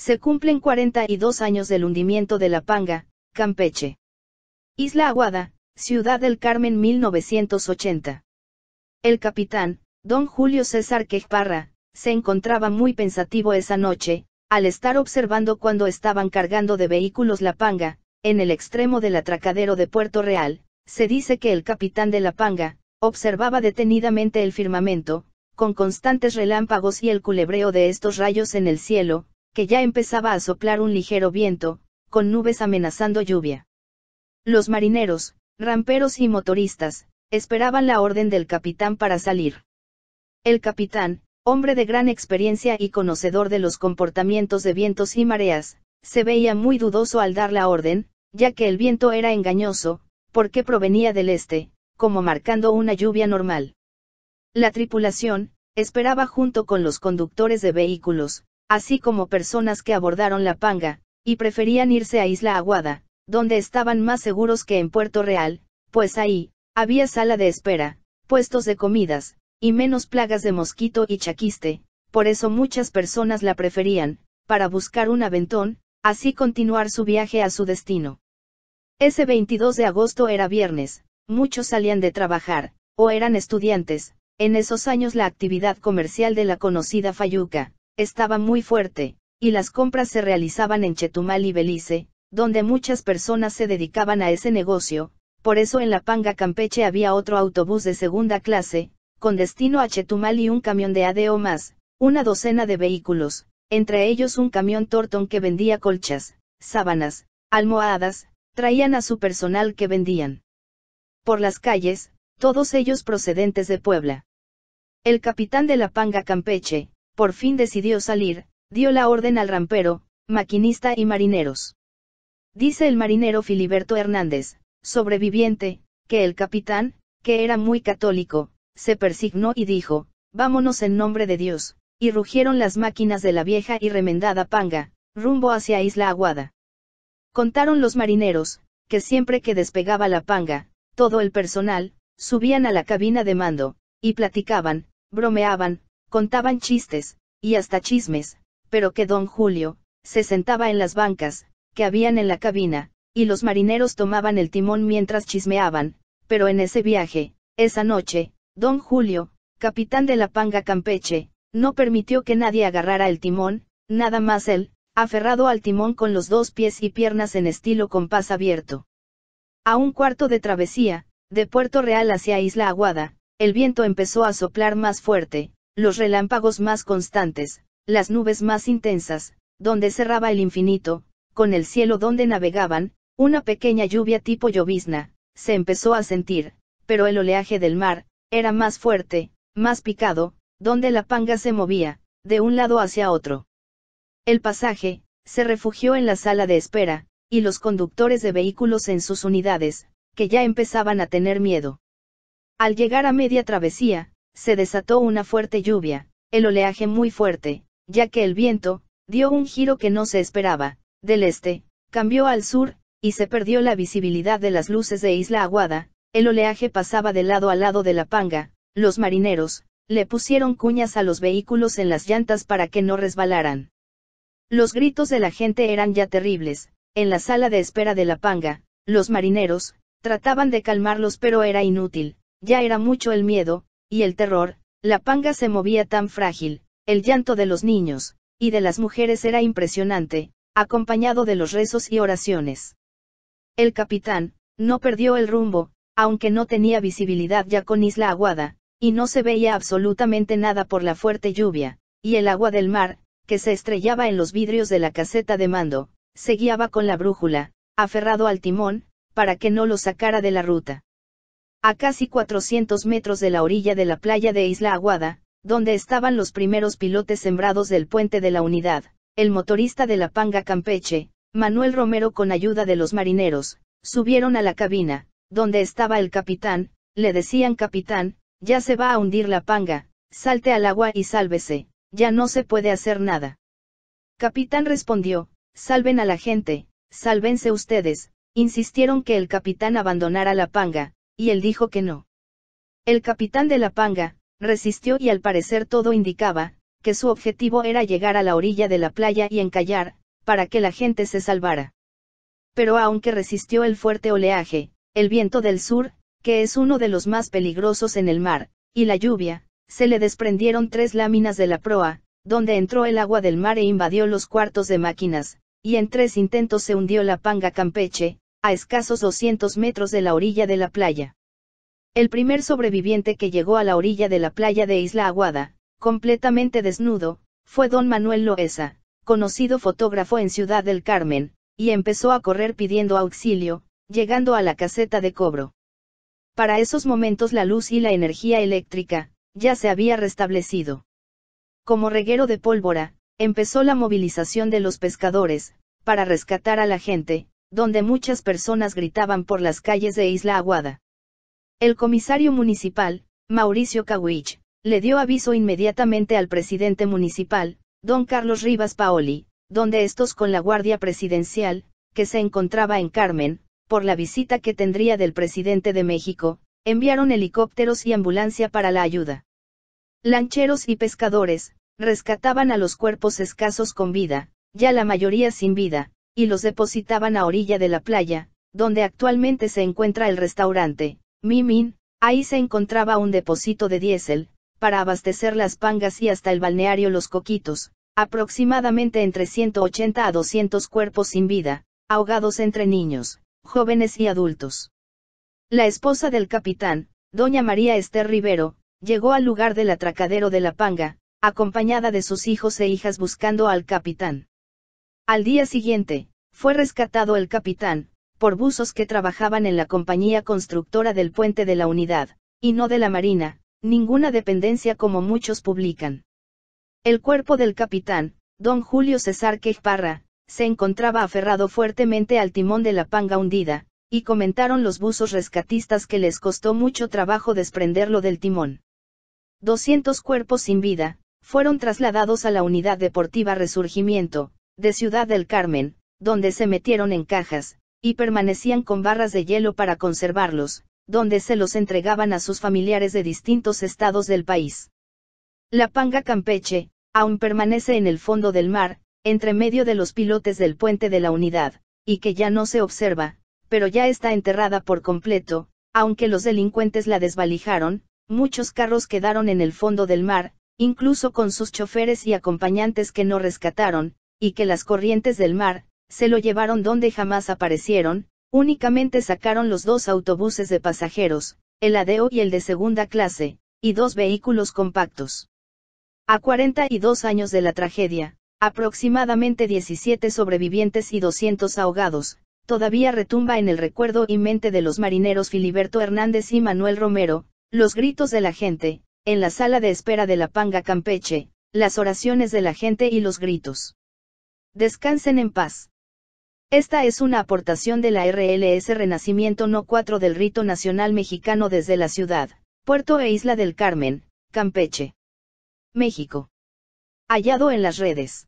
Se cumplen 42 años del hundimiento de La Panga, Campeche. Isla Aguada, Ciudad del Carmen 1980. El capitán, don Julio César Quejparra, se encontraba muy pensativo esa noche, al estar observando cuando estaban cargando de vehículos La Panga, en el extremo del atracadero de Puerto Real, se dice que el capitán de La Panga, observaba detenidamente el firmamento, con constantes relámpagos y el culebreo de estos rayos en el cielo, que ya empezaba a soplar un ligero viento, con nubes amenazando lluvia. Los marineros, ramperos y motoristas, esperaban la orden del capitán para salir. El capitán, hombre de gran experiencia y conocedor de los comportamientos de vientos y mareas, se veía muy dudoso al dar la orden, ya que el viento era engañoso, porque provenía del este, como marcando una lluvia normal. La tripulación, esperaba junto con los conductores de vehículos, así como personas que abordaron la panga, y preferían irse a Isla Aguada, donde estaban más seguros que en Puerto Real, pues ahí, había sala de espera, puestos de comidas, y menos plagas de mosquito y chaquiste, por eso muchas personas la preferían, para buscar un aventón, así continuar su viaje a su destino. Ese 22 de agosto era viernes, muchos salían de trabajar, o eran estudiantes, en esos años la actividad comercial de la conocida Fayuca, estaba muy fuerte, y las compras se realizaban en Chetumal y Belice, donde muchas personas se dedicaban a ese negocio, por eso en la Panga Campeche había otro autobús de segunda clase, con destino a Chetumal y un camión de ADO más, una docena de vehículos, entre ellos un camión Torton que vendía colchas, sábanas, almohadas, traían a su personal que vendían. Por las calles, todos ellos procedentes de Puebla. El capitán de la Panga Campeche, por fin decidió salir, dio la orden al rampero, maquinista y marineros. Dice el marinero Filiberto Hernández, sobreviviente, que el capitán, que era muy católico, se persignó y dijo, vámonos en nombre de Dios, y rugieron las máquinas de la vieja y remendada panga, rumbo hacia Isla Aguada. Contaron los marineros, que siempre que despegaba la panga, todo el personal, subían a la cabina de mando, y platicaban, bromeaban, contaban chistes, y hasta chismes, pero que don Julio, se sentaba en las bancas, que habían en la cabina, y los marineros tomaban el timón mientras chismeaban, pero en ese viaje, esa noche, don Julio, capitán de la panga Campeche, no permitió que nadie agarrara el timón, nada más él, aferrado al timón con los dos pies y piernas en estilo compás abierto. A un cuarto de travesía, de Puerto Real hacia Isla Aguada, el viento empezó a soplar más fuerte, los relámpagos más constantes, las nubes más intensas, donde cerraba el infinito, con el cielo donde navegaban, una pequeña lluvia tipo llovizna, se empezó a sentir, pero el oleaje del mar, era más fuerte, más picado, donde la panga se movía, de un lado hacia otro. El pasaje, se refugió en la sala de espera, y los conductores de vehículos en sus unidades, que ya empezaban a tener miedo. Al llegar a media travesía, se desató una fuerte lluvia, el oleaje muy fuerte, ya que el viento, dio un giro que no se esperaba, del este, cambió al sur, y se perdió la visibilidad de las luces de Isla Aguada, el oleaje pasaba de lado a lado de la panga, los marineros, le pusieron cuñas a los vehículos en las llantas para que no resbalaran. Los gritos de la gente eran ya terribles, en la sala de espera de la panga, los marineros, trataban de calmarlos pero era inútil, ya era mucho el miedo, y el terror, la panga se movía tan frágil, el llanto de los niños, y de las mujeres era impresionante, acompañado de los rezos y oraciones. El capitán, no perdió el rumbo, aunque no tenía visibilidad ya con Isla Aguada, y no se veía absolutamente nada por la fuerte lluvia, y el agua del mar, que se estrellaba en los vidrios de la caseta de mando, se guiaba con la brújula, aferrado al timón, para que no lo sacara de la ruta a casi 400 metros de la orilla de la playa de Isla Aguada, donde estaban los primeros pilotes sembrados del puente de la unidad, el motorista de la Panga Campeche, Manuel Romero con ayuda de los marineros, subieron a la cabina, donde estaba el capitán, le decían capitán, ya se va a hundir la Panga, salte al agua y sálvese, ya no se puede hacer nada. Capitán respondió, salven a la gente, sálvense ustedes, insistieron que el capitán abandonara la Panga, y él dijo que no. El capitán de la panga, resistió y al parecer todo indicaba, que su objetivo era llegar a la orilla de la playa y encallar, para que la gente se salvara. Pero aunque resistió el fuerte oleaje, el viento del sur, que es uno de los más peligrosos en el mar, y la lluvia, se le desprendieron tres láminas de la proa, donde entró el agua del mar e invadió los cuartos de máquinas, y en tres intentos se hundió la panga Campeche, a escasos 200 metros de la orilla de la playa. El primer sobreviviente que llegó a la orilla de la playa de Isla Aguada, completamente desnudo, fue don Manuel Loesa, conocido fotógrafo en Ciudad del Carmen, y empezó a correr pidiendo auxilio, llegando a la caseta de cobro. Para esos momentos la luz y la energía eléctrica, ya se había restablecido. Como reguero de pólvora, empezó la movilización de los pescadores, para rescatar a la gente, donde muchas personas gritaban por las calles de Isla Aguada. El comisario municipal, Mauricio Cawich, le dio aviso inmediatamente al presidente municipal, don Carlos Rivas Paoli, donde estos con la Guardia Presidencial, que se encontraba en Carmen, por la visita que tendría del presidente de México, enviaron helicópteros y ambulancia para la ayuda. Lancheros y pescadores, rescataban a los cuerpos escasos con vida, ya la mayoría sin vida, y los depositaban a orilla de la playa, donde actualmente se encuentra el restaurante, Mimin, ahí se encontraba un depósito de diésel, para abastecer las pangas y hasta el balneario Los Coquitos, aproximadamente entre 180 a 200 cuerpos sin vida, ahogados entre niños, jóvenes y adultos. La esposa del capitán, doña María Esther Rivero, llegó al lugar del atracadero de la panga, acompañada de sus hijos e hijas buscando al capitán. Al día siguiente, fue rescatado el capitán, por buzos que trabajaban en la compañía constructora del puente de la unidad, y no de la Marina, ninguna dependencia como muchos publican. El cuerpo del capitán, don Julio César Quejparra, se encontraba aferrado fuertemente al timón de la panga hundida, y comentaron los buzos rescatistas que les costó mucho trabajo desprenderlo del timón. 200 cuerpos sin vida, fueron trasladados a la unidad deportiva Resurgimiento, de Ciudad del Carmen, donde se metieron en cajas, y permanecían con barras de hielo para conservarlos, donde se los entregaban a sus familiares de distintos estados del país. La panga campeche, aún permanece en el fondo del mar, entre medio de los pilotes del puente de la unidad, y que ya no se observa, pero ya está enterrada por completo, aunque los delincuentes la desvalijaron, muchos carros quedaron en el fondo del mar, incluso con sus choferes y acompañantes que no rescataron, y que las corrientes del mar, se lo llevaron donde jamás aparecieron, únicamente sacaron los dos autobuses de pasajeros, el ADO y el de segunda clase, y dos vehículos compactos. A 42 años de la tragedia, aproximadamente 17 sobrevivientes y 200 ahogados, todavía retumba en el recuerdo y mente de los marineros Filiberto Hernández y Manuel Romero, los gritos de la gente, en la sala de espera de la Panga Campeche, las oraciones de la gente y los gritos. Descansen en paz. Esta es una aportación de la RLS Renacimiento No 4 del Rito Nacional Mexicano desde la ciudad, Puerto e Isla del Carmen, Campeche. México. Hallado en las redes.